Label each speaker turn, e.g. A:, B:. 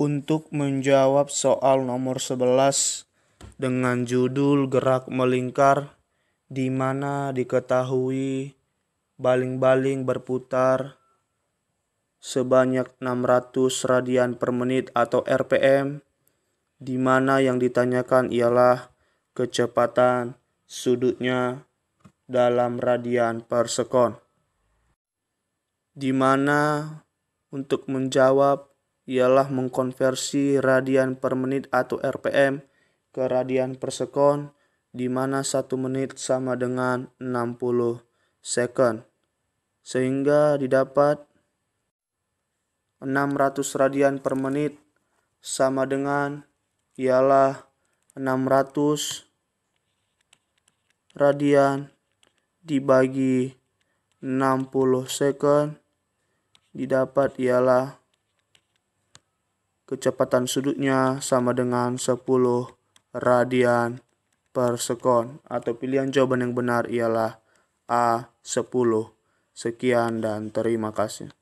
A: untuk menjawab soal nomor 11 dengan judul Gerak Melingkar di mana diketahui baling-baling berputar sebanyak 600 radian per menit atau RPM di mana yang ditanyakan ialah kecepatan sudutnya dalam radian per sekon di mana untuk menjawab ialah mengkonversi radian per menit atau RPM ke radian per sekon di mana 1 menit sama dengan 60 second sehingga didapat 600 radian per menit sama dengan ialah 600 radian dibagi 60 second didapat ialah kecepatan sudutnya sama dengan 10 radian per sekon atau pilihan jawaban yang benar ialah A 10. Sekian dan terima kasih.